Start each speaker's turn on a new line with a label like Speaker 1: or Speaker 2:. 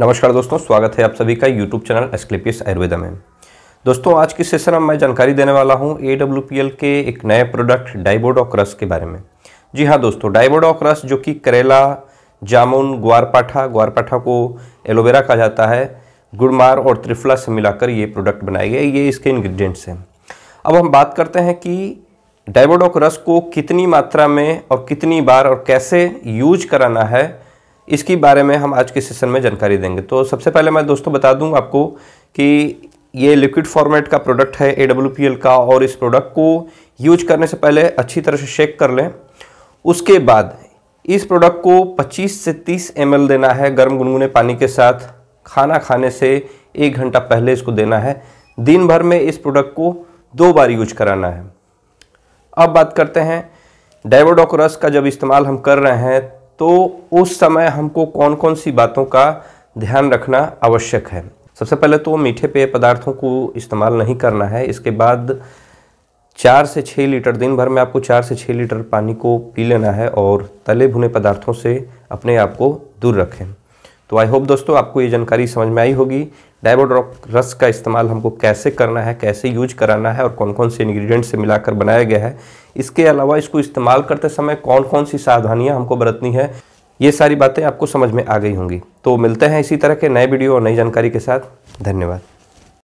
Speaker 1: नमस्कार दोस्तों स्वागत है आप सभी का यूट्यूब चैनल एस्क्लिपियस आयुर्वेदा में दोस्तों आज की सेशन में मैं जानकारी देने वाला हूँ ए के एक नए प्रोडक्ट डाइबोडोक्रस के बारे में जी हाँ दोस्तों डाइबोडोक्रस जो कि करेला जामुन ग्वारपाठा ग्वारपाठा को एलोवेरा कहा जाता है गुड़मार और त्रिफला से मिलाकर ये प्रोडक्ट बनाए गए ये इसके इन्ग्रीडियंट्स हैं अब हम बात करते हैं कि डाइबोडोक्रस को कितनी मात्रा में और कितनी बार और कैसे यूज कराना है इसकी बारे में हम आज के सेशन में जानकारी देंगे तो सबसे पहले मैं दोस्तों बता दूं आपको कि ये लिक्विड फॉर्मेट का प्रोडक्ट है ए का और इस प्रोडक्ट को यूज करने से पहले अच्छी तरह से शेक कर लें उसके बाद इस प्रोडक्ट को 25 से 30 एम देना है गर्म गुनगुने पानी के साथ खाना खाने से एक घंटा पहले इसको देना है दिन भर में इस प्रोडक्ट को दो बार यूज कराना है अब बात करते हैं डाइवोडोकोरस का जब इस्तेमाल हम कर रहे हैं तो उस समय हमको कौन कौन सी बातों का ध्यान रखना आवश्यक है सबसे पहले तो मीठे पेय पदार्थों को इस्तेमाल नहीं करना है इसके बाद चार से छः लीटर दिन भर में आपको चार से छः लीटर पानी को पी लेना है और तले भुने पदार्थों से अपने आप को दूर रखें तो आई होप दोस्तों आपको ये जानकारी समझ में आई होगी डाइबोड्रॉप रस का इस्तेमाल हमको कैसे करना है कैसे यूज कराना है और कौन कौन से इन्ग्रीडियंट से मिलाकर बनाया गया है इसके अलावा इसको इस्तेमाल करते समय कौन कौन सी सावधानियाँ हमको बरतनी है ये सारी बातें आपको समझ में आ गई होंगी तो मिलते हैं इसी तरह के नए वीडियो और नई जानकारी के साथ धन्यवाद